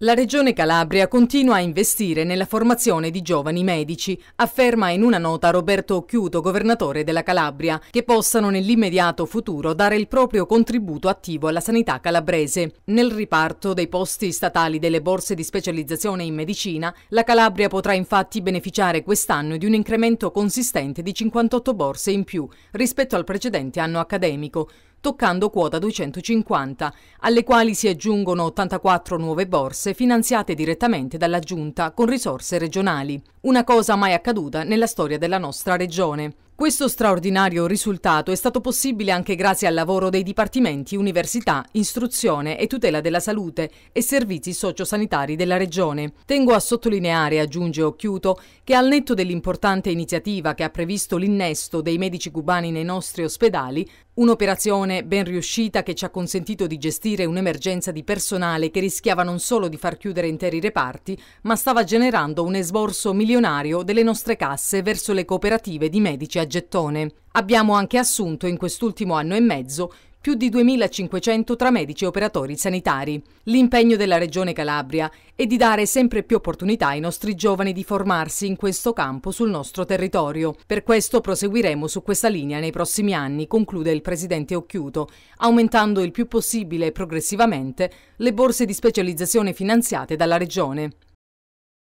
La Regione Calabria continua a investire nella formazione di giovani medici, afferma in una nota Roberto Occhiuto, governatore della Calabria, che possano nell'immediato futuro dare il proprio contributo attivo alla sanità calabrese. Nel riparto dei posti statali delle borse di specializzazione in medicina, la Calabria potrà infatti beneficiare quest'anno di un incremento consistente di 58 borse in più rispetto al precedente anno accademico, toccando quota 250, alle quali si aggiungono 84 nuove borse finanziate direttamente dalla Giunta con risorse regionali. Una cosa mai accaduta nella storia della nostra regione. Questo straordinario risultato è stato possibile anche grazie al lavoro dei dipartimenti Università, Istruzione e Tutela della Salute e Servizi Sociosanitari della Regione. Tengo a sottolineare, aggiunge Occhiuto, che al netto dell'importante iniziativa che ha previsto l'innesto dei medici cubani nei nostri ospedali, un'operazione ben riuscita che ci ha consentito di gestire un'emergenza di personale che rischiava non solo di far chiudere interi reparti, ma stava generando un esborso milionario delle nostre casse verso le cooperative di medici gettone. Abbiamo anche assunto in quest'ultimo anno e mezzo più di 2.500 tra medici e operatori sanitari. L'impegno della Regione Calabria è di dare sempre più opportunità ai nostri giovani di formarsi in questo campo sul nostro territorio. Per questo proseguiremo su questa linea nei prossimi anni, conclude il Presidente Occhiuto, aumentando il più possibile e progressivamente le borse di specializzazione finanziate dalla Regione.